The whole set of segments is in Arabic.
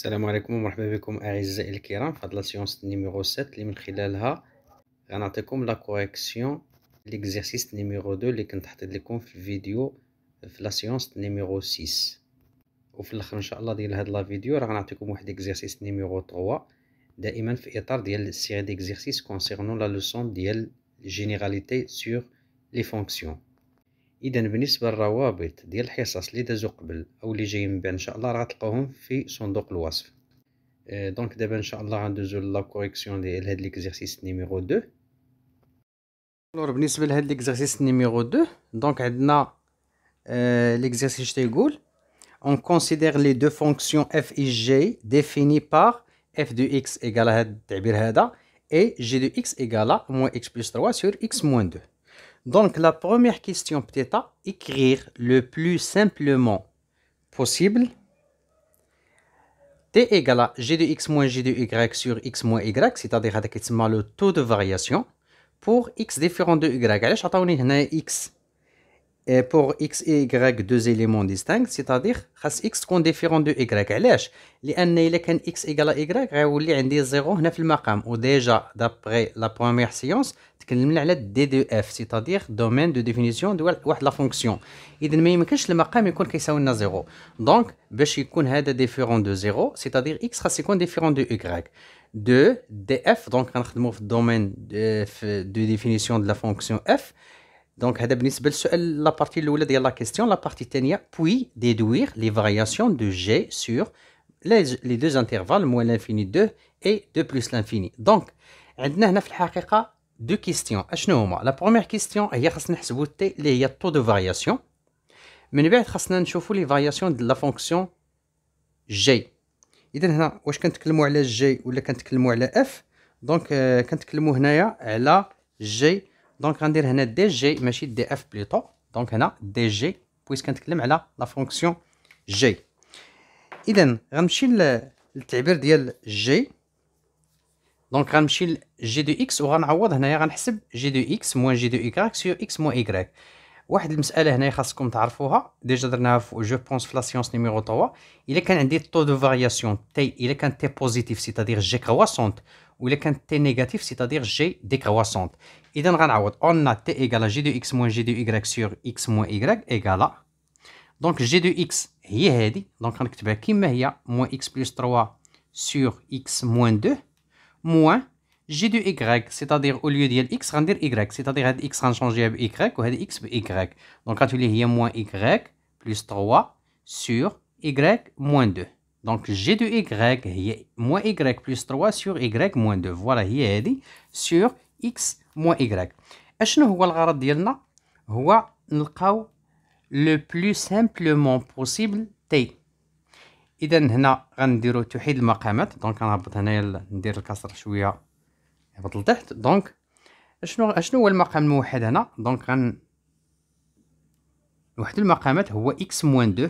السلام عليكم ومرحبا بكم اعزائي الكرام في هاد لاسيونس نيميرو 7 اللي من خلالها غنعطيكم لا كوريكسيون ليكزيرسيس نيميرو 2 اللي كنت حطيت لكم في الفيديو في لاسيونس نيميرو 6 وفي الاخر ان شاء الله ديال هاد لا فيديو راه غنعطيكم واحد اكزيرسيس نيميرو 3 دائما في اطار ديال السيري ديكزيرسيس كونسيرنون لا لوسون ديال جينيراليتي سور لي فونكسيون اذا بالنسبه للروابط ديال الحصص اللي دازو قبل او اللي جايين من بعد ان شاء الله راه تلقاوهم في صندوق الوصف آه، دونك دابا ان شاء الله غندوزو لا كوريكسيون ديال هاد ليكزيرسيس نيميرو 2 الور بالنسبه لهاد ليكزيرسيس نيميرو 2 دونك عندنا ليكزيرسيس تيقول اون considère لي دو fonctions اف اي جي ديفيني par اف دو اكس égale هاد التعبير هذا اي جي دو اكس égale موان اكس x plus 3 sur x moins 2 Donc, la première question, peut-être, écrire le plus simplement possible. T égale à g de x moins g de y sur x moins y, c'est-à-dire le taux de variation pour x différent de y. Alors, je vais x et pour x et y deux éléments distincts, c'est-à-dire x est différent de y. علاش لان الا كان x à y غيولي عندي زيرو هنا في المقام وديجا دابري لا بروميير سيونس تكلمنا على à dire اف سيتادير دومين دو ديفينيسيون ديال واحد لا فونكسيون اذا ما يمكنش المقام يكون كيساوي لنا زيرو دونك باش يكون هذا cest à à que x est différent de y de df دونك غنخدمو le domaine de définition de la fonction f donc, la partie l'oula de la question, la partie tenia, puis déduire les variations de g sur les, deux intervalles, moins l'infini 2 et 2 plus l'infini. Donc, il y a deux questions. La première question est le taux de variation. Mais nous allons regarder les variations de la fonction g. Et donc, nous allons parler de g ou de f. Donc, nous allons parler de g. دونك غندير هنا دي جي ماشي دي اف بليطو دونك هنا دي جي بويس كنتكلم على لا فونكسيون جي اذا غنمشي للتعبير ديال جي دونك غنمشي لجي دو اكس وغنعوض هنايا غنحسب جي دو اكس موان جي دو ايكغاك سيو اكس موان ايكغاك واحد المساله هنايا خاصكم تعرفوها ديجا درناها في جو بونس في لا سيونس نيميرو 3 الا كان عندي طو دو فارياسيون تي الا كان تي بوزيتيف سيتادير جي كرواسونت Ou le y T négatif, c'est-à-dire G décroissante. Donc, on a T égale à G de X moins G de Y sur X moins Y égale à... Donc, G de X est donc tu veux écrire y a, moins X plus 3 sur X moins 2, moins G de Y, c'est-à-dire au lieu de X, on va dire Y, c'est-à-dire que X va changer par Y, ou X par Y. Donc, on va écrire moins Y plus 3 sur Y moins 2. دونك جي دو إيكغيك هي موان إيكغيك بلس تروا سيغ إيكغيك موان دو فوالا هي هادي سيغ إكس موان إيكغيك أشنو هو الغرض ديالنا هو نلقاو لو بلو سامبلومون بوسيبل تي إذا هنا غنديرو توحيد المقامات دونك غنهبط هنايا ندير الكسر شوية هبط لتحت دونك أشنو أشنو هو المقام الموحد هنا دونك غن واحد المقامات هو إكس موان دو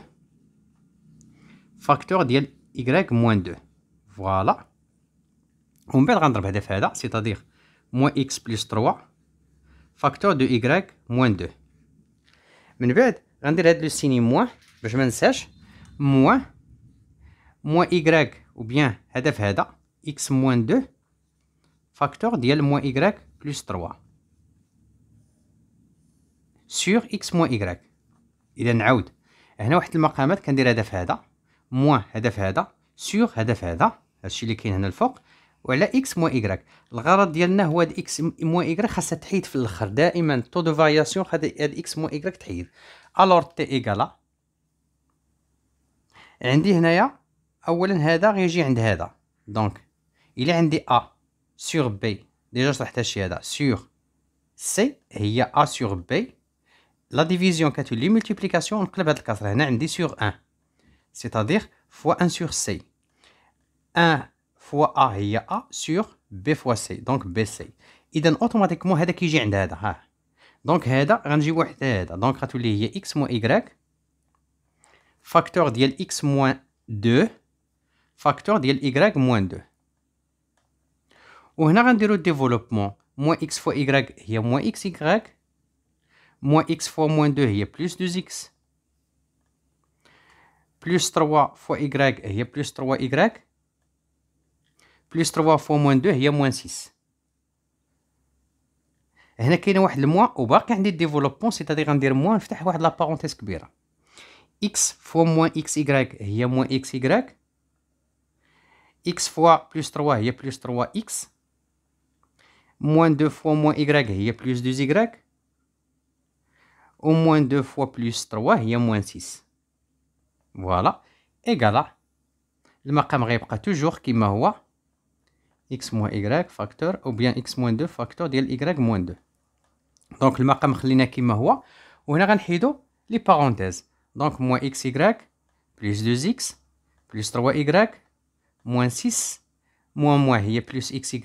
فاكتور ديال y موان دو فوالا ومن بعد غنضرب هذا في هذا سيتادير موان اكس بلس 3 فاكتور دو y موان دو من بعد غندير هاد لو سيني موان باش ما ننساش موان موان y و بيان هذا في هذا x موان دو فاكتور ديال موان y بلس 3 سور x موان y اذا نعاود هنا واحد المقامات كندير هذا في هذا موان هدف هذا سيغ هدف هذا هادشي اللي كاين هنا الفوق وعلى اكس موان ايكغيك الغرض ديالنا هو هاد اكس موان ايكغيك خاصها تحيد في الاخر دائما تو دو فارياسيون هاد اكس موان ايكغيك تحيد الور تي ايكالا عندي هنايا اولا هذا غيجي عند هذا دونك الا عندي ا سيغ بي ديجا شرحت هادشي هذا سيغ سي هي ا سيغ بي لا ديفيزيون كتولي ملتيبليكاسيون نقلب هاد الكسر هنا عندي سيغ ان c'est-à-dire fois 1 sur C. 1 fois A, il y a A sur B fois C, donc BC. Et donc, automatiquement, c'est qui vient de Donc, c'est ce qui vient Donc, il y a X moins Y, facteur de X moins 2, facteur de Y moins 2. Et on a le développement. Moins X fois Y, il y a moins XY. Moins X fois moins 2, il y a plus 2X. Plus 3 fois y هي plus 3y. Plus 3 fois moins 2 y a moins 6. هنا كاين واحد الموان وباقي عندي ديفلوبمون سيتادير غندير موان نفتح واحد لابارونتيز كبيره x فوا موان x y هي xy, x y x fois plus 3 هي plus 3 x Moins 2 fois moins y هي plus 2 y و moins 2 fois plus 3 هي moins 6 voilà, égale à, le toujours qui x moins y facteur, ou bien x moins 2 facteur de y moins 2. Donc le maqam va rester ma ça, et nous allons ajouter les parenthèses. Donc, moins xy, plus 2x, plus 3y, moins 6, moins moins, il y plus xy,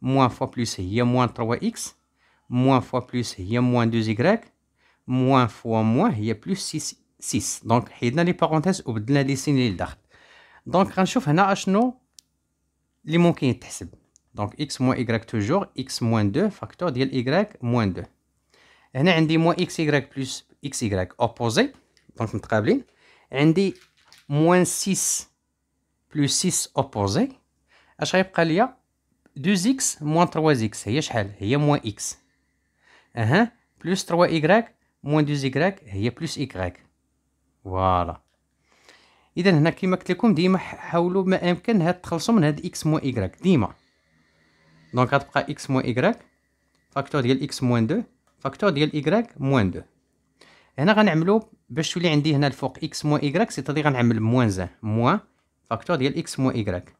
moins fois plus, il y moins 3x, moins fois plus, il y a moins 2y, moins fois moins, il y a plus 6 x donc, il y a les parenthèses où il a des signes. Donc, on va voir ce qui est. Donc, x moins y toujours, x moins 2, facteur de y moins 2. On a moins xy plus xy opposé. Donc, on va voir. On a moins 6 plus 6 opposé. On ce qui est. 2x moins 3x. C'est ce qui est moins x. Plus 3y moins 2y plus y. فوالا اذا هنا كيما قلت لكم ديما حاولوا ما امكن هاد تخلصوا من هاد اكس موان ايكغيك ديما دونك غتبقى اكس موان ايكغيك فاكتور ديال اكس موان دو فاكتور ديال ايكغيك موان دو هنا غنعملو باش تولي عندي هنا الفوق اكس موان ايكغيك سيتادير غنعمل موان زان موان فاكتور ديال اكس موان ايكغيك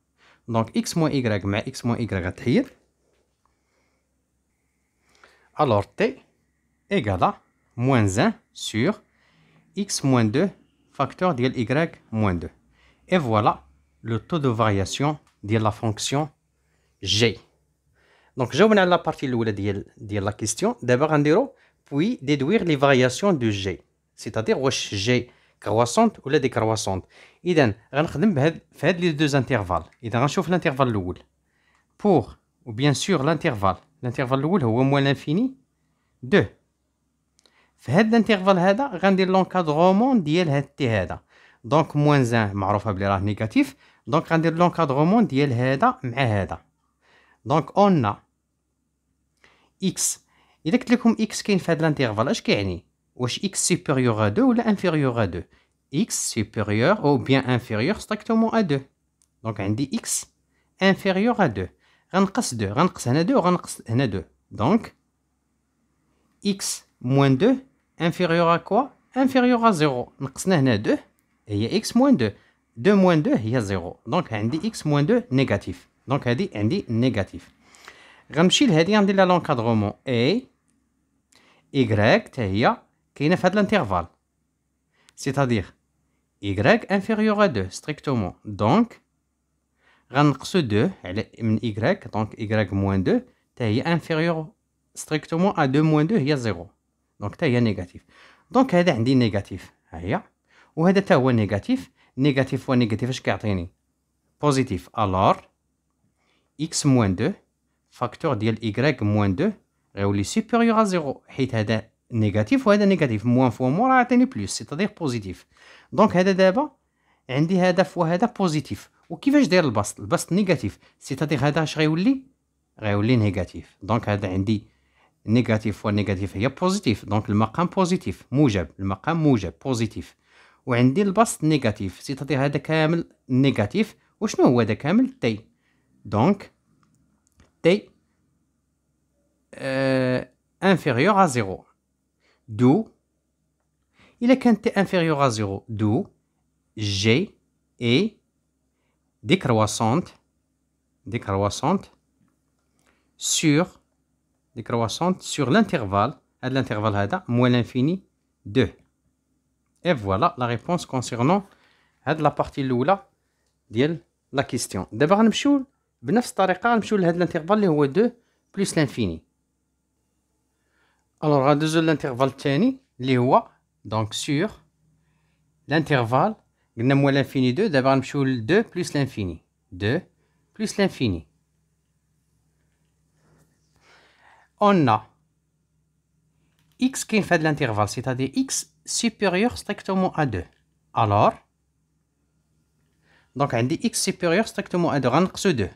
دونك اكس موان ايكغيك مع اكس موان ايكغيك غتحيد الور تي ايكالا موان زان سور x moins 2 facteur de y moins 2 et voilà le taux de variation de la fonction g donc venir à la partie de la question en غنديرو puis déduire les variations de g c'est-à-dire واش g décroissante ou décroissante. اذا غنخدم بهاد في deux intervalles. دوز انترفال on غنشوف l'intervalle الاول pour ou bien sûr l'intervalle l'intervalle ou au moins l'infini 2 في هاد الانترفال هذا غندير لونكادغومون ديال هاد تي هذا دونك موان زان معروفه بلي راه نيجاتيف دونك غندير لونكادغومون ديال هذا مع هذا دونك اون اكس اذا قلت لكم اكس كاين في هاد الانترفال اش كيعني واش اكس سوبيريور ا 2 ولا انفيريور ا 2 اكس سوبيريور او بيان انفيريور ستريكتومون ا 2 دونك عندي اكس انفيريور ا 2 غنقص 2 غنقص هنا 2 وغنقص هنا 2 دونك اكس موان 2 inférieur à quoi Inférieur à 0. Nous avons 2 a x moins 2. 2 moins 2 a 0. دونك عندي x moins 2 négatif. Donc, هذه عندي négatif. غنمشي لهذه غندير l'encadrement. l'encadrement A Y حتى هي a في l'intervalle C'est-à-dire y inférieur à 2 strictement. Donc ce 2 على y donc y moins 2 حتى inférieur strictement à 2 moins 2 a 0. دونك حتى هي نيجاتيف دونك هذا عندي نيجاتيف ها هي وهذا حتى هو نيجاتيف نيجاتيف ونيجاتيف اش كيعطيني بوزيتيف الور اكس موان دو فاكتور ديال ايغريك موان دو غيولي سوبيريور ا زيرو حيت هذا نيجاتيف وهذا نيجاتيف موان فوا مور عطيني بلوس سيتادير بوزيتيف دونك هذا دابا عندي هذا فوا هذا بوزيتيف وكيفاش داير البسط البسط نيجاتيف سيتادير هذا اش غيولي غيولي نيجاتيف دونك هذا عندي نيجاتيف والنيجاتيف هي بوزيتيف دونك المقام بوزيتيف موجب المقام موجب بوزيتيف وعندي البسط نيجاتيف تعطي هذا كامل نيجاتيف وشنو هو هذا كامل تي دونك تي ا انفيريور ا زيرو دو الا كان تي انفيريور ا زيرو دو جي اي ديكرواسونت ديكرواسونت سور décroissante sur l'intervalle, à l'intervalle moins l'infini, 2. Et voilà la réponse concernant la partie l'oula de la question. D'abord, on va بنفس الطريقه نمشيو لهذا الانترفال اللي هو 2 بلس لانفيني الوغ غندوزو للانترفال الثاني اللي هو دونك سور لانترفال قلنا موال لانفيني 2 دابا غنمشيو ل 2 plus l'infini 2 plus l'infini on a x qui fait de l'intervalle, c'est-à-dire x supérieur strictement à 2. Alors, donc on dit x supérieur strictement à 2, on 2.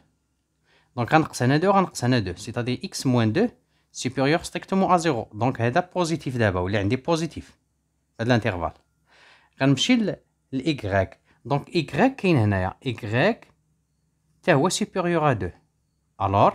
Donc on 2, rends-x 2, c'est-à-dire x moins 2 supérieur strictement à 0. Donc c'est positif d'abord, ou on dit positif de l'intervalle. Donc y y. y كاين هنايا y y est supérieur à 2. Alors,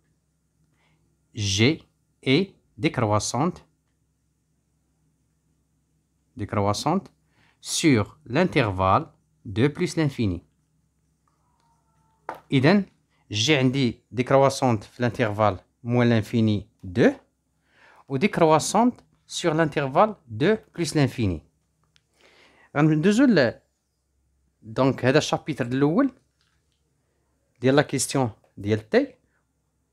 G est décroissante, décroissante sur l'intervalle 2 plus l'infini. Idem, j'ai est décroissante sur l'intervalle moins l'infini 2 ou décroissante sur l'intervalle 2 plus l'infini. Donc, le chapitre de la question de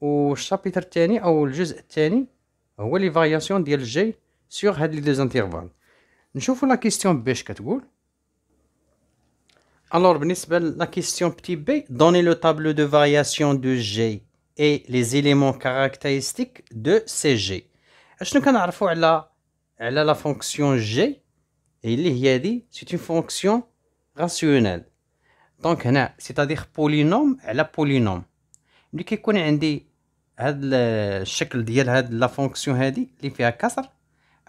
au chapitre ou le les variations de g sur les deux intervalles nous la question B alors la question petit B donnez le tableau de variation de g et les éléments caractéristiques de cg g je ne connais la fonction g il dit c'est une fonction rationnelle donc c'est à dire polynôme elle a polynôme nous هاد الشكل ديال هاد لا فونكسيون هادي اللي فيها كسر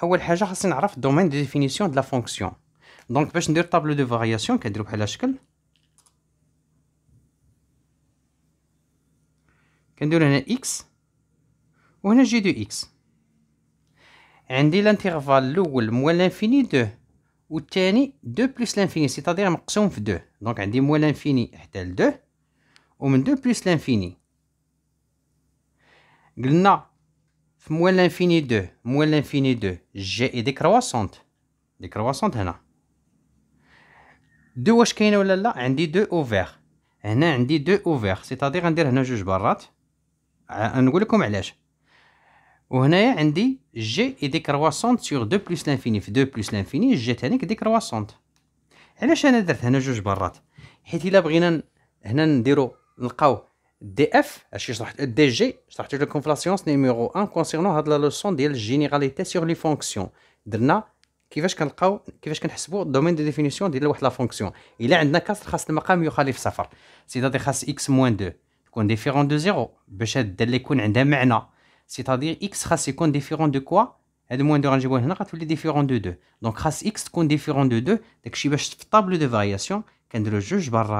اول حاجه خاصني نعرف الدومين دو ديفينيسيون دو لا فونكسيون دونك باش ندير طابلو دو فارياسيون كنديرو بحال هالشكل كندير هنا اكس وهنا جي دو اكس عندي لانتيغفال الاول موال لانفيني دو والثاني دو بلس لانفيني سيتادير مقسوم في دو دونك عندي موال لانفيني حتى لدو ومن دو بلس لانفيني قلنا في موال لانفيني دو موال لانفيني دو جي دي كرواسونت دي كرواسونت هنا دو واش كاينه ولا لا عندي دو اوفيغ هنا عندي دو اوفيغ سيتادير غندير هنا جوج برات نقول لكم علاش وهنايا عندي جي اي دي كرواسونت سور دو بلس لانفيني في دو بلس لانفيني جي تانيك دي كرواسونت علاش انا درت هنا جوج برات حيت الا بغينا هنا نديرو نلقاو DF, DG, je la numéro 1 concernant la leçon la généralité sur les fonctions. درنا كيفاش كنلقاو كيفاش كنحسبوا الدومين دو ديفينيسيون ديال واحد لا فونكسيون الا عندنا كسر خاص 2 2 2 de 2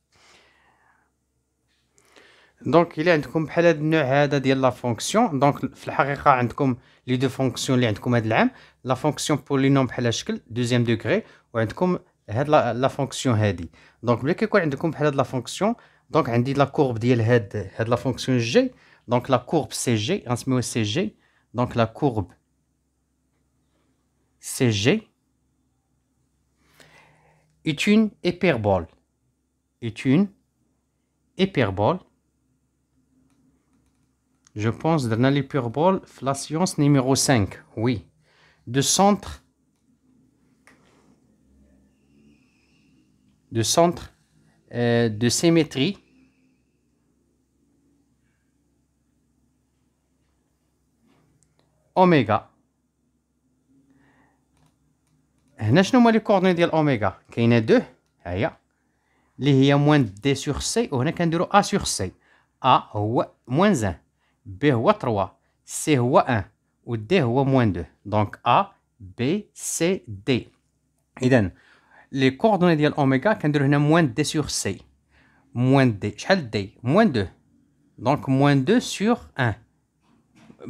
donc il est en la fonction donc les en fonctions de l'homme la fonction deuxième degré et la fonction hélas donc il que la fonction donc la courbe de la fonction g donc la courbe cg donc la courbe cg est une hyperbole je pense que dans l'hyperbole, la science numéro 5, oui. De centre. De centre euh, de symétrie. Oméga. nous avons les coordonnées de l'oméga. Il y en a deux. Il y a moins D sur C. a a avons A sur C. A ou moins 1. B ou 3, C ou 1, ou D c'est moins 2. Donc A, B, C, D. Les coordonnées de sont moins d sur C. Moins D, moins 2. Donc moins 2 sur 1.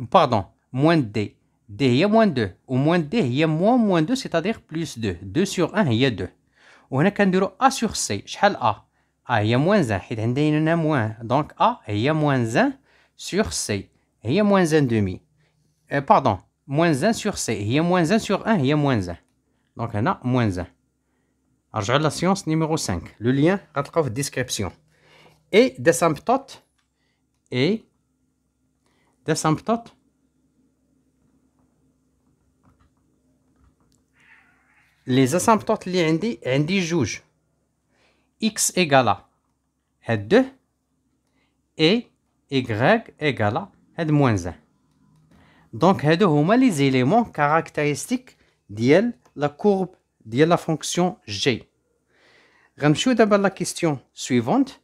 Pardon, moins D. D est moins 2, ou moins D moins moins 2, c'est-à-dire plus 2. 2 sur 1 y a 2. On A sur C, A est moins 1, car A est moins 1 sur C a moins 1 demi. pardon, moins 1 sur C a moins 1 sur 1 il y a moins 1. Euh, Donc a moins 1. رجعوا la science numéro 5. Le lien غتلقاو description. Et des symptômes. et des symptômes. les asymptotes اللي indi عندي x égale à 2 et y égale à moins 1 donc هادو هما les éléments elle la la courbe ديال la fonction g. غنمشيو d'abord la question suivante.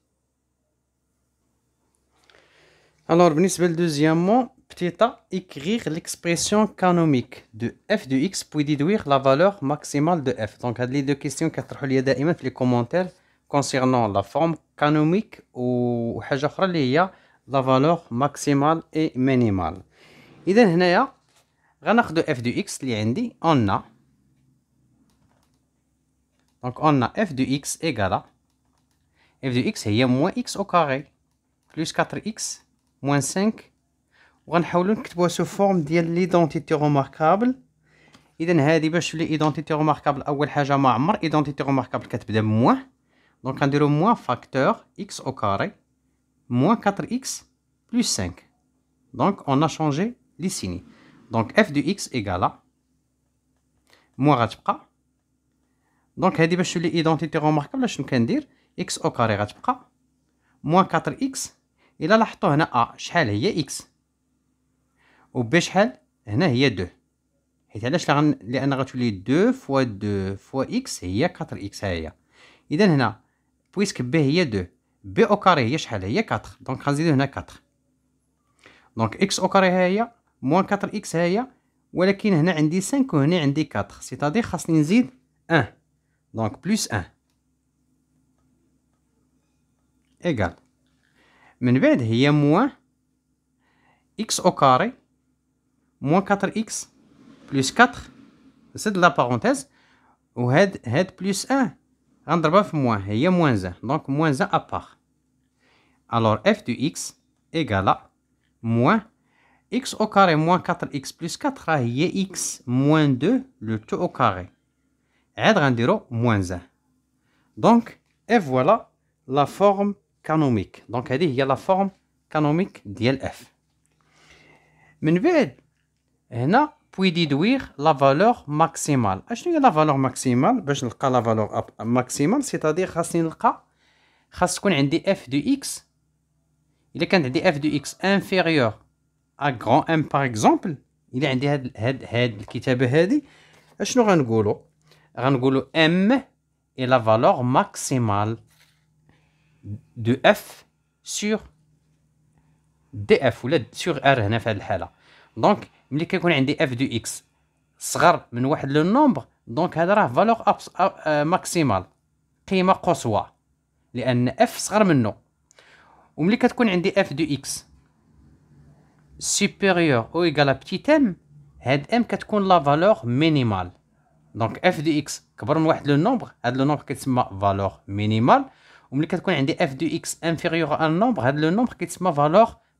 Alors, le deuxièmement, petit à écrire l'expression canonique de f de x pour déduire la valeur maximale de f. Donc, les deux questions que vous dans les commentaires concernant la forme canonique ou chose autre, la valeur maximale et minimale. Idenne, on de f de x, on a. Donc on a f de x égale. F de x est moins x au carré. Plus 4x, moins 5. On a l'idée a forme peux se de l'identité remarquable. Idenne, tu l'identité remarquable, la première chose identité remarquable moins. Donc on moins facteur x au carré moins 4x plus 5. Donc, on a changé les signes. Donc, f de x égale à moins غتبقى دونك هذه باش تولي ايدونتيتي روماركابل شنو كندير x او كاري غتبقى moins 4 x الا لاحظتوا هنا ا شحال هي x. و b, شحال هنا هي 2 حيت علاش je لان غتولي 2 fois 2 fois x هي 4 x ها هي اذا هنا ب هي 2 بي او كاري هي شحال هي 4 دونك غنزيدو هنا 4 دونك اكس او كاري ها هي موان 4 اكس ها هي ولكن هنا عندي 5 وهنا عندي 4 سيتادير خاصني نزيد 1 دونك بلس 1 ايغال من بعد هي موان اكس او كاري موان 4 اكس بلس 4 زد لا بارونتيز وهاد هاد بلس 1 Andrebaf moins, il y a moins 1, donc moins 1 à part. Alors f de x égale à moins x au carré moins 4x plus 4, il y a x moins 2, le tout au carré. Adrandiro, moins 1. Donc, et voilà la forme canonique. Donc, il y a la forme canonique de f. Mais nous puis déduire la valeur maximale. la valeur maximale la valeur maximale, c'est-à-dire خاصني نلقى f de x إذا f de x inférieur à grand M par exemple, il a M est la valeur maximale de f sur df ou sur r là ملي كيكون عندي اف دو اكس صغر من واحد لو نومبر دونك هذا راه فالور أبس ماكسيمال قيمه قصوى لان اف صغر منه وملي كتكون عندي اف دو اكس سوبيريور او ايغال بتيت ام هاد ام كتكون لا فالور مينيمال دونك اف دو اكس كبر من واحد لو نومبر هاد لو نومبر كيتسمى فالور مينيمال وملي كتكون عندي اف دو اكس انفيريور ان نومبر هاد لو نومبر كيتسمى فالور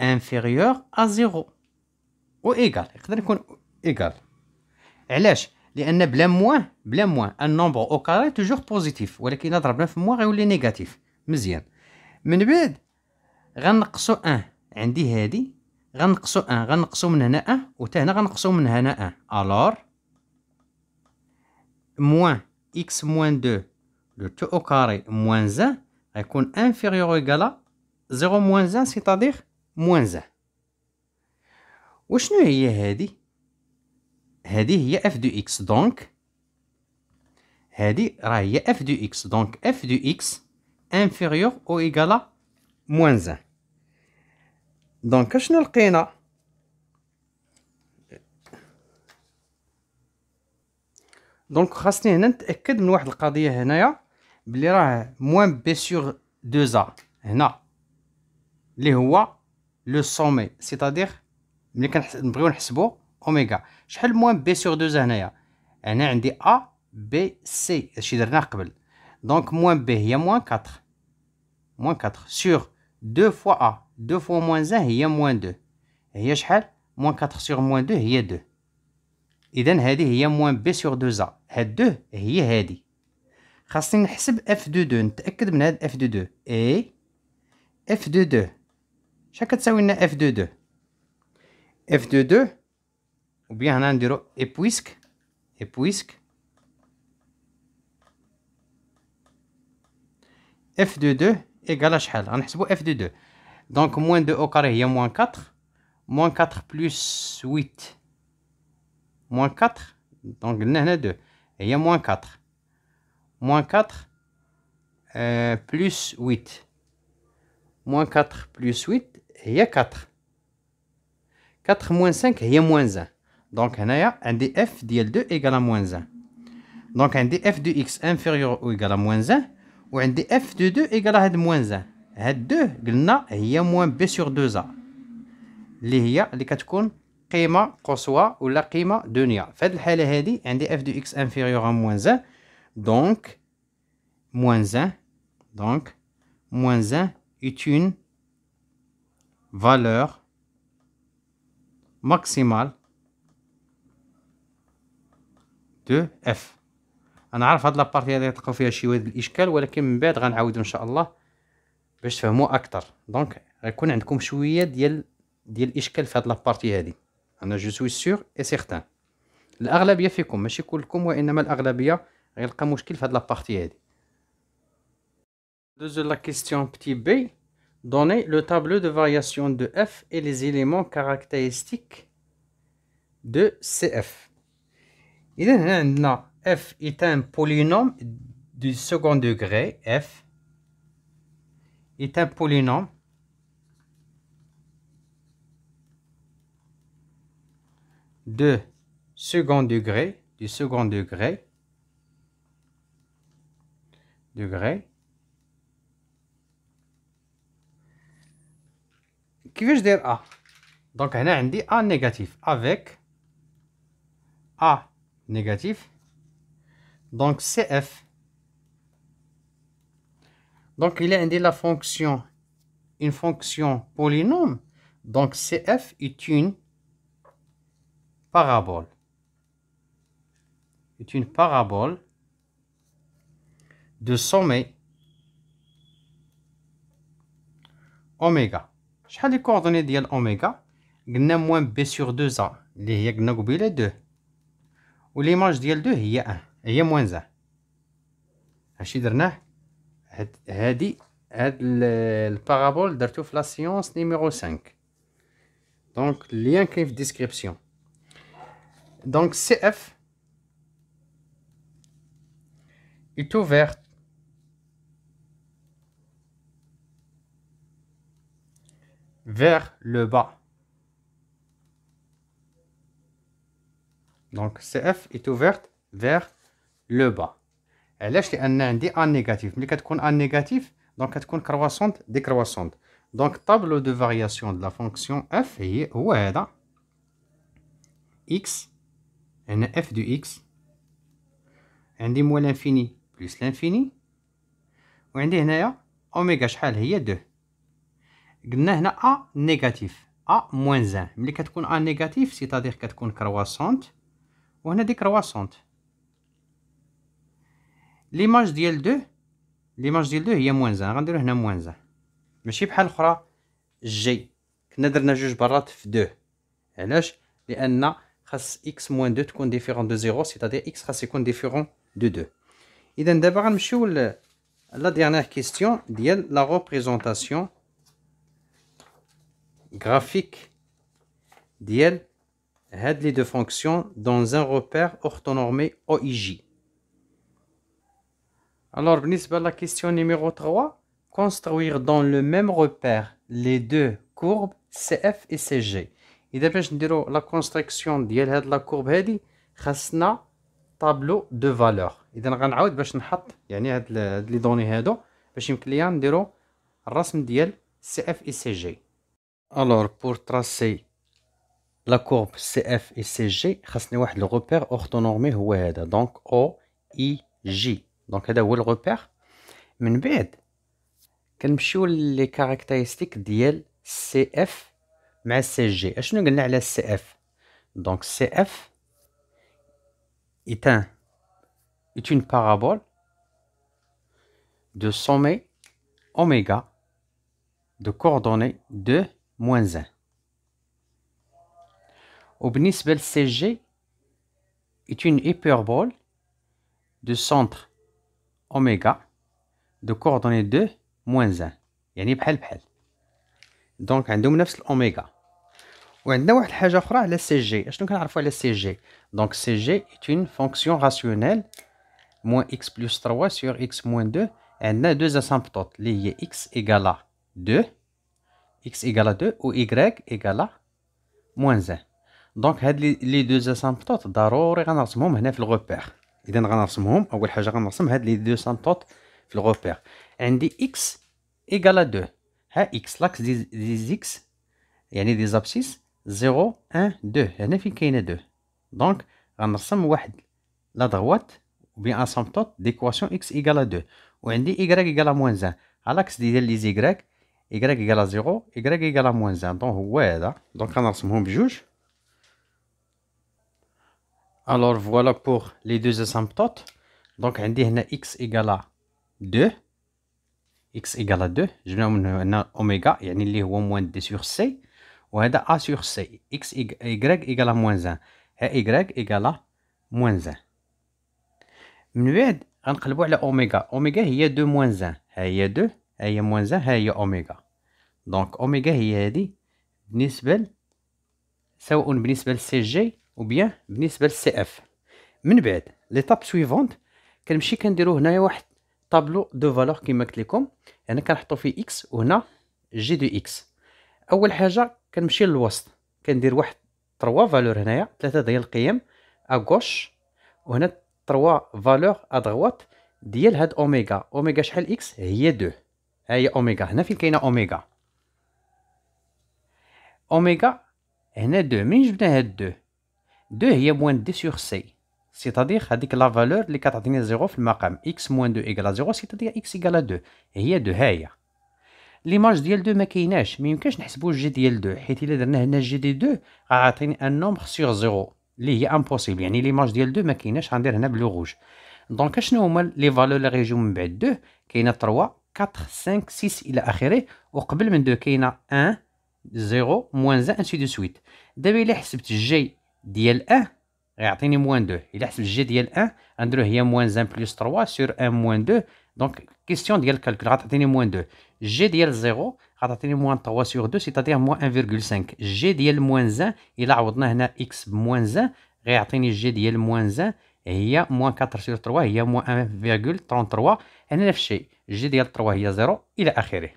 انفيريور ا زيرو و ايكال يقدر يكون ايكال علاش لان بلا موان بلا موان النومبر او كاري توجور بوزيتيف ولكن الا ضربنا في موان غيولي نيجاتيف مزيان من بعد غنقصو ان عندي هادي غنقصو ان غنقصو من هنا ان وتا هنا غنقصو من هنا ان الور موان اكس موان دو لو تو او كاري موان زان غيكون انفيريور ايكالا زيرو موان زان سيتادير موانزا وشنو هي هادي هادي هي اف دو اكس دونك هادي راه هي اف دو اكس دونك اف دو اكس انفيريور او ايغالا موان زان دونك اشنو لقينا دونك خاصني هنا نتاكد من واحد القضيه هنايا بلي راه موان بي سور 2 ا هنا اللي هو لو سومي سيتادير ملي كنبغيو نحسبو اوميغا شحال موان بي سور 2 هنايا هنا عندي ا بي سي هادشي درناه قبل دونك موان بي هي موان 4 موان 4 سور 2 فوا ا 2 فوا موان زان هي موان 2 هي شحال موان 4 سور موان 2 هي 2 اذا هذه هي موان بي سور 2 ا هاد 2 هي هادي خاصني نحسب اف دو دو نتاكد من هاد اف دو دو اي اف دو دو J'ai ça ou une f22. F2-2. Ou bien on a et E puisque. F2-2 égale à chal. f Donc moins 2 au carré, il y a moins 4. Moins 4 plus 8. Moins 4. Donc 2. Et il y a moins 4. Moins 4. Euh, plus 8. Moins 4 plus 8. هي 4 4 موان 5 هي موان زان دونك هنايا عندي اف ديال دو ايكالا موان زان دونك عندي اف دو اكس انفيريور او ايكالا موان زان وعندي اف دو دو ايكالا هاد موان زان هاد دو قلنا هي موان بي سور دو زا اللي هي اللي كتكون قيمه قصوى ولا قيمه دنيا فهاد الحاله هادي عندي اف دو اكس انفيريور موان زان دونك موان زان دونك موان زان est une valeur maximale دو اف انا عارف هاد لابارتي هادي تلقاو فيها شي واحد الاشكال ولكن من بعد غنعاودو ان شاء الله باش تفهموا اكثر دونك غيكون عندكم شويه ديال ديال الاشكال في هاد لابارتي هادي انا جو سوي سيغ اي سيغتان الاغلبيه فيكم ماشي كلكم وانما الاغلبيه غيلقى مشكل في هاد لابارتي هادي دوزو لا كيستيون بتي بي donner le tableau de variation de f et les éléments caractéristiques de CF. Il f est un polynôme du second degré, f est un polynôme de second degré, du second degré, degré, qui veux je donc هنا عندي ا a négatif A négatif avec A négatif. Donc, il a un la fonction, une fonction polynôme. Donc, CF est une parabole. Est une parabole de sommet oméga. Les coordonnées d'IL oméga, Gnè-B sur a Les b sur 2A. Ou l'image d'IL2, il y a est moins 1. Chidarna, elle dit, est la parabole de la science numéro 5. Donc, lien est dans la description. Donc, CF, est ouvert. vers le bas. Donc CF est ouverte vers le bas. Elle est un dis négatif. Mais quand a négatif, donc quatre croissant croissante, décroissante. Donc, tableau de variation de la fonction F est où X, un F du X, un moins l'infini plus l'infini, ou un Omega oméga, je 2. قلنا هنا ا نيجاتيف ا موان زان ملي كتكون ا نيجاتيف سيتادير كتكون كرواسونت وهنا دي كرواسونت ليماج ديال دو ليماج ديال دو هي موان زان غنديرو هنا موان زان ماشي بحال الاخرى جي كنا درنا جوج برات في دو علاش لان خاص اكس موان دو تكون ديفيرون دو زيرو سيتادير اكس خاص يكون ديفيرون دو دو اذا دابا غنمشيو ل لا ديرنيير كيستيون ديال لا ريبريزونطاسيون graphique d'iel elle les deux fonctions dans un repère orthonormé OIJ. Alors, la question numéro 3, construire dans le même repère les deux courbes CF et CG. Et d'abord, je dirais la construction de la courbe, c'est un tableau de valeurs. Et donc, on mettre les données, pour qu'on puisse faire le CF et CG. Alors, pour tracer la courbe CF et CG, le repère orthonormé est donc O, I, J. Donc, c'est le repère. Mais bête les caractéristiques de CF mais CG. Je vais vous CF. Donc CF est, une parabole de sommet oméga de coordonnées de moins 1. وبالنسبة للسي جي est une hyperbole de centre oméga de coordonnées 2 moins 1 donc بحال بحال دونك عندهم نفس الاوميغا وعندنا واحد اخرى على جي على est une fonction rationnelle moins x plus 3 sur x moins 2 a deux asymptotes اللي هي x égale à 2 x إيكالا à 2 و y إيكالا à moins 1 دونك هاد لي دو اسامبتوت ضروري غنرسمهم هنا في الغوبير اذا غنرسمهم اول حاجه غنرسم هاد لي دو اسامبتوت في الغوبير عندي x إيكالا à 2 ها x لاكس دي, دي x يعني دي زابسيس 0 1 2 هنا فين كاينه 2 دونك غنرسم واحد لا دغوات بيان اسامبتوت ديكواسيون x إيكالا à 2 وعندي y إيكالا à moins 1 على لاكس ديال لي زيغراك y يقال زيرو y يقال موان زان دونك هو هذا دونك غنرسمهم بجوج الور فوالا بوغ لي دو اسامبتوت دونك عندي هنا اكس ايكالا دو اكس ايكالا دو جبناو من هنا اوميغا يعني اللي هو موان دي سور سي وهذا ا سور سي اكس ايكغيك ايكالا موان زان ها ايكغيك ايكالا موان زان من بعد غنقلبو على اوميغا اوميغا هي دو موان زان ها هي دو هي موان زا هي اوميغا دونك اوميغا هي هادي بالنسبه ل... سواء بالنسبه للسي جي او بيان بالنسبه للسي اف من بعد طاب سويفونت كنمشي كنديرو هنايا واحد طابلو دو فالور كيما قلت لكم هنا كنحطو فيه اكس وهنا جي دو اكس اول حاجه كنمشي للوسط كندير واحد 3 فالور هنايا ثلاثه ديال القيم اغوش وهنا 3 فالور ادغوات ديال هاد اوميغا اوميغا شحال اكس هي 2 هي اوميجا هنا فين كاينه اوميجا اوميجا هنا دو منين جبنا هاد دو دو هي موان دي سور سي سيتادير هاديك لا فالور اللي كتعطيني زيرو في المقام اكس موان دو ايكالا زيرو سيتادير اكس ايكالا دو هي دو هي ليماج ديال دو ما كايناش ما يمكنش نحسبوا ديال دو حيت الا درنا هنا جي دي دو غيعطيني ان نومبر سور زيرو اللي هي امبوسيبل يعني ليماج ديال دو ما كايناش غندير هنا بلو روج دونك شنو هما لي فالور اللي غيجيو من بعد دو كاينه 3 4 5 6 الى اخره وقبل من دو كاينه 1 0 موان زا انسي دو سويت دابا الا حسبت الجي ديال ان غيعطيني موان 2 الا حسبت الجي ديال ان غنديرو هي موان زان بليس 3 سور ان موان 2 دونك كيستيون ديال الكالكول غتعطيني موان 2 جي ديال 0 غتعطيني موان 3 سور 2 سيتادير موان 1.5 جي ديال موان زان الا عوضنا هنا اكس بموان زان غيعطيني جي ديال موان زان هي موان 4 سور 3 هي موان 1.33 هنا نفس الشيء جي ديال 3 هي زيرو الى اخره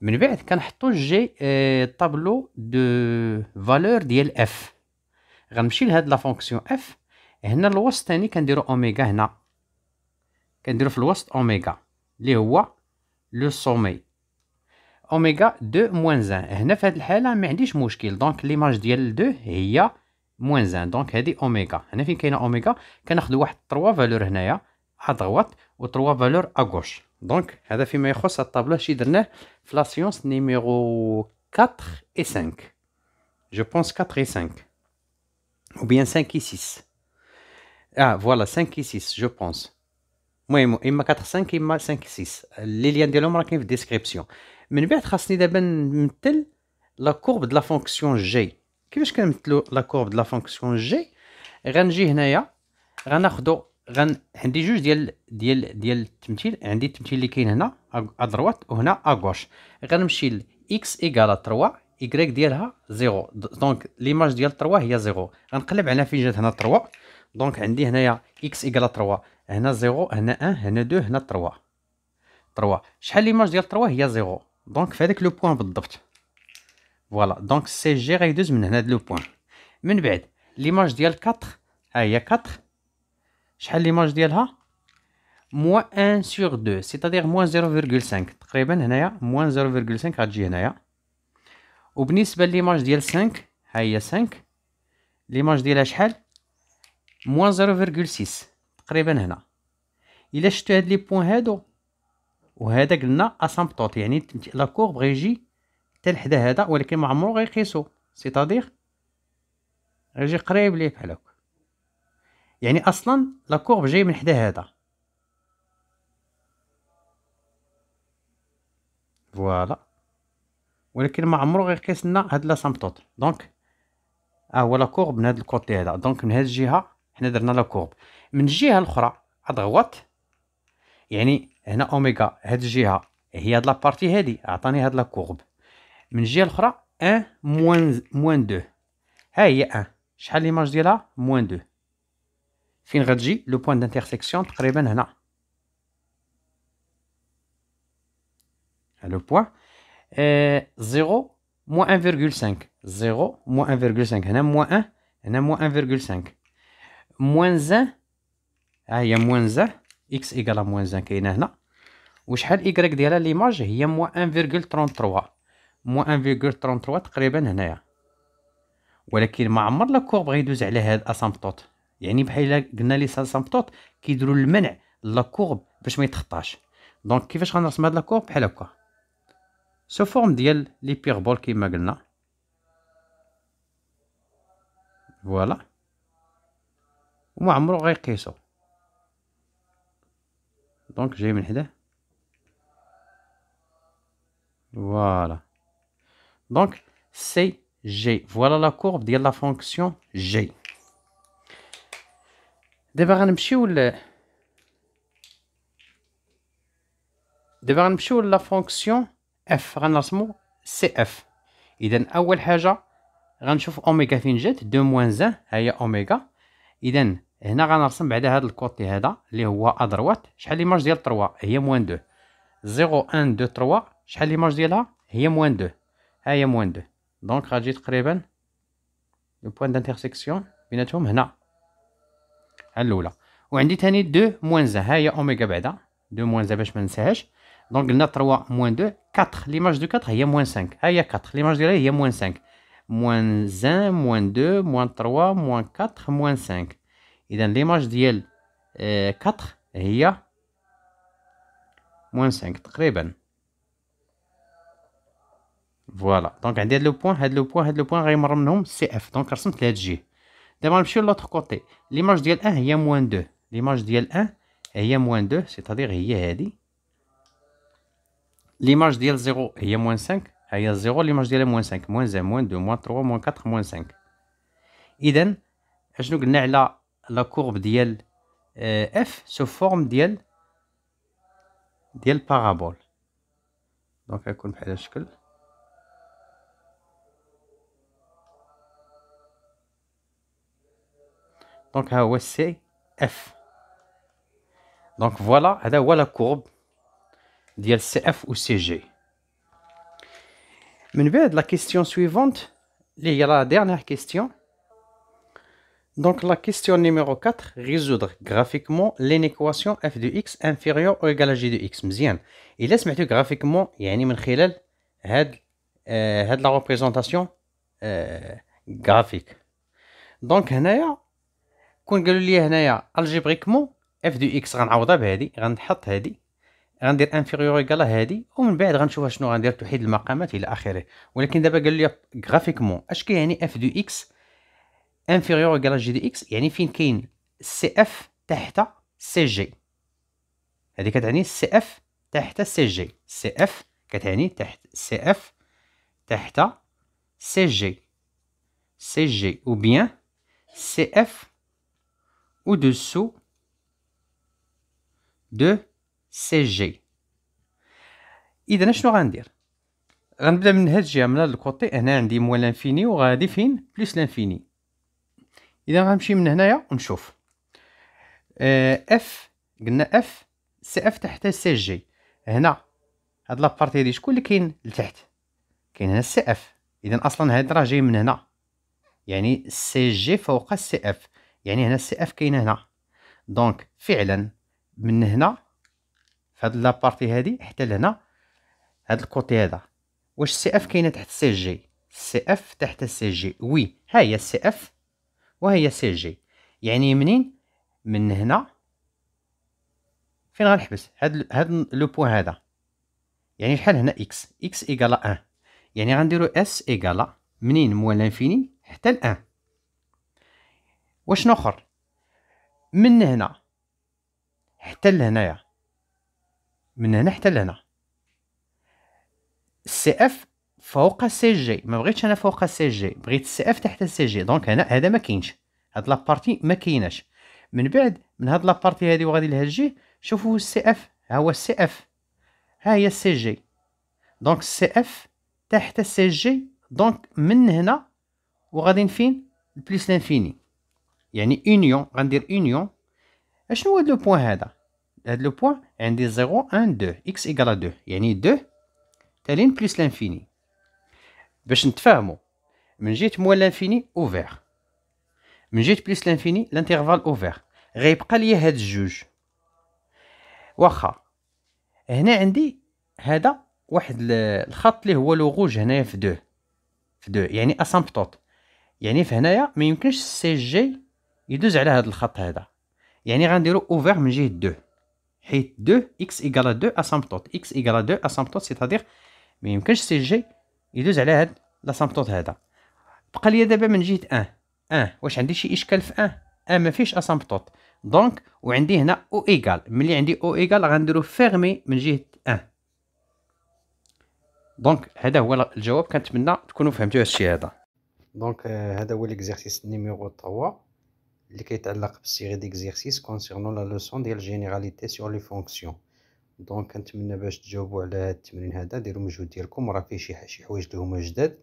من بعد كنحطو جي آه، طابلو دو فالور ديال اف غنمشي لهاد لا فونكسيون اف هنا الوسط ثاني كنديرو اوميغا هنا كنديرو في الوسط اوميغا اللي هو لو سومي اوميغا 2 1 هنا في هاد الحاله ما عنديش مشكل دونك ليماج ديال 2 هي موان زان دونك هادي اوميغا هنا فين كاينه اوميغا كناخدو واحد 3 فالور هنايا ا دغوات و 3 فالور ا غوش Donc, c'est ce qu'on trouve table de la science numéro 4 et 5. Je pense 4 et 5. Ou bien 5 et 6. Ah, voilà, 5 et 6, je pense. Moi, il y a 4 et 5 et 5 et 6. Les liens de sont dans la description. Mais nous allons commencer la courbe de la fonction g. Comment est-ce qu'on la courbe de la fonction g On va le faire ici. غن عندي جوج ديال ديال ديال التمثيل عندي التمثيل اللي كاين هنا ا دروات وهنا ا غوش غنمشي ل اكس ايغال 3 يغريك ديالها زيرو دونك ليماج ديال 3 هي زيرو غنقلب على فين جات هنا 3 دونك عندي هنايا اكس ايغال 3 هنا زيرو هنا 1 هنا 2 هنا 3 3 شحال ليماج ديال 3 هي زيرو دونك في هذاك لو بوين بالضبط فوالا دونك سي جي غيدوز من هنا لو بوين من بعد ليماج ديال 4 ها هي 4 شحال ليماج ديالها موان سيغ سور 2 سيتادير موان زيرو سانك تقريبا هنايا موان زيرو سانك غتجي هنايا وبالنسبه ليماج ديال سانك ها هي ليماج ديالها شحال موان زيرو سيس تقريبا هنا الا شتو هاد لي بوان هادو وهذا قلنا اسامبطوط يعني لا كور بغا يجي حتى لحدا هذا ولكن ما عمرو غيقيسو سيتادير غيجي قريب ليه بحال هكا يعني اصلا لا كورب جاي من حدا هذا فوالا ولكن ما عمرو غيقيس لنا هاد سامطوط دونك ها اه هو لا كورب من هاد الكوتي هذا دونك من هاد الجهه حنا درنا لا كورب من الجهه الاخرى ادغوات يعني هنا اوميغا هاد الجهه هي هاد لابارتي هادي عطاني هاد لا كورب من الجهه الاخرى 1 موان موان 2 ها هي 1 شحال ليماج ديالها موان 2 فين غتجي لو بوان دانتيرسيكسيون تقريبا هنا لو بوان آه، زيرو موان سانك زيرو موان سانك هنا موان ان هنا موان سانك موان زان ها هي موان زان اكس ايكالا موان زان كاينه هنا وشحال ايكغيك ديالها ليماج هي موان تروا موان تروا تقريبا هنايا ولكن ما عمر لا كورب غيدوز على هاد اسامبتوت يعني بحال قلنا لي سامبتوت كيديروا المنع لا كورب باش ما يتخطاش دونك كيفاش غنرسم هاد لا كورب بحال هكا سو فورم ديال لي بيربول كيما قلنا فوالا وما عمرو غيقيسو دونك جاي من حداه فوالا دونك سي جي فوالا لا كورب ديال لا فونكسيون جي دابا غنمشيو ل دابا غنمشيو لا فونكسيون اف غنرسمو سي اف اذا اول حاجه غنشوف اوميغا فين جات دو موان زان ها هي اوميغا اذا هنا غنرسم بعدا هذا الكوتي هذا اللي هو ادروات شحال لي ليماج ديال 3 هي موان 2 0 1 2 3 شحال لي ليماج ديالها هي موان 2 ها هي موان 2 دونك غتجي تقريبا لو بوين دانتيرسيكسيون بيناتهم هنا الاولى وعندي ثاني 2 موان زا ها هي اوميغا بعدا 2 موان زا باش ما ننساهاش دونك قلنا 3 موان 2 4 ليماج دو 4 هي موان 5 ها هي 4 ليماج ديالها هي موان 5 موان 1 موان 2 موان 3 موان 4 موان 5 اذا ليماج ديال 4 euh, هي موان 5 تقريبا فوالا دونك عندي هاد لو بوين هاد لو بوين هاد لو بوين غيمر منهم سي اف دونك رسمت لهاد الجهه دابا نمشيو لوطخ كوتي ليماج ديال ان هي موان دو ليماج ديال ان هي موان دو سيتادير هي هادي ليماج ديال زيرو هي موان سانك هي زيرو ليماج ديالها موان سانك موان زان موان دو موان تروا موان كاتر موان سانك اذا اشنو قلنا على لا كورب ديال اف سو فورم ديال ديال بارابول دونك غيكون بحال هاد الشكل Donc, ah c'est F. Donc, voilà, ah, la courbe d'LCF ou CG. de la question suivante, il y a la dernière question. Donc, la question numéro 4, résoudre graphiquement l'inéquation f de x inférieur ou égal à g de x. Bien. Et laisse je graphiquement, il y a la représentation euh, graphique. Donc, un كون قالوا لي هنايا الجبريكمون اف دو اكس غنعوضها بهادي غنحط هادي غندير انفيريور ايكالا هادي ومن بعد غنشوف شنو غندير توحيد المقامات الى اخره ولكن دابا قالوا لي غرافيكمون اش كيعني اف دو اكس انفيريور ايكالا جي دي اكس يعني فين كاين سي اف تحت سي جي هذه كتعني سي اف تحت سي جي سي اف كتعني تحت سي اف تحت سي جي سي جي او بيان سي اف au-dessous de سي جي اذا شنو غندير غنبدا من هاد الجهه من هاد الكوطي هنا عندي موال لانفيني وغادي فين بلس لانفيني اذا غنمشي من هنايا ونشوف آه اف قلنا اف سي اف تحت سي جي هنا هاد لابارتي هادي شكون اللي كاين لتحت كاين هنا سي اف اذا اصلا هاد راه جاي من هنا يعني سي جي فوق سي اف يعني هنا السي اف كاينه هنا دونك فعلا من هنا في هاد لابارتي هادي حتى لهنا هاد الكوتي هذا واش السي اف كاينه تحت السي جي السي اف تحت السي جي وي ها هي السي اف وهي سي جي يعني منين من هنا فين غنحبس هاد هاد لو بوين هذا يعني شحال هنا اكس اكس ايكالا ان يعني غنديرو اس ايكالا منين موال لانفيني حتى الان واش نخر من هنا حتى لهنايا من هنا حتى لهنا سي اف فوق سي جي ما بغيتش انا فوق سي جي بغيت سي اف تحت سي جي دونك هنا هذا ما كاينش هاد لابارتي ما كايناش من بعد من هاد لابارتي هادي وغادي لهاد الجي شوفوا السي اف ها هو السي اف ها هي السي جي دونك السي اف تحت السي جي دونك من هنا وغادي فين بليس لانفيني يعني اونيون غندير اونيون اشنو هو هاد لو بوان هذا هاد لو بوان عندي 0 ان 2 اكس ايغال 2 يعني 2 تالين بلس لانفيني باش نتفاهمو من جهه موال لانفيني اوفير من جهه بلس لانفيني لانتيرفال اوفير غيبقى ليا هاد الجوج واخا هنا عندي هذا واحد الخط اللي هو لوغوج هنايا في 2 في 2 يعني اسامبتوت يعني في هنايا ما يمكنش السي جي يدوز على هذا الخط هذا يعني غنديرو اوفر من جهه دو حيت دو اكس ايغال دو اسامبتوت اكس ايغال دو اسامبتوت سيتادير ما يمكنش سي جي يدوز على هاد لاسامبتوت هذا بقى ليا دابا من جهه ان ان واش عندي شي اشكال في ان ان ما فيهش اسامبتوت دونك وعندي هنا او ايكال ملي عندي او ايكال غنديرو فيرمي من جهه ان دونك هذا هو الجواب كنتمنى تكونوا فهمتوا الشيء هذا دونك euh, هذا هو ليكزيرسيس نيميرو 3 اللي كيتعلق بالصيغه ديكزيرسيس كونسيرنو لا لوسون ديال جينيراليتي سور لي فونكسيون دونك كنتمنى باش تجاوبوا على هاد التمرين هذا ديروا المجهود ديالكم راه فيه شي شي حوايج اللي هما جداد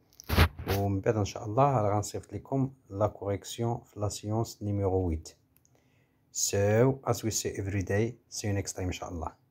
ومن بعد ان شاء الله راه غنصيفط لكم لا كوريكسيون في لا سيونس نيميرو 8 So, as we say every day, نيكست you ان شاء الله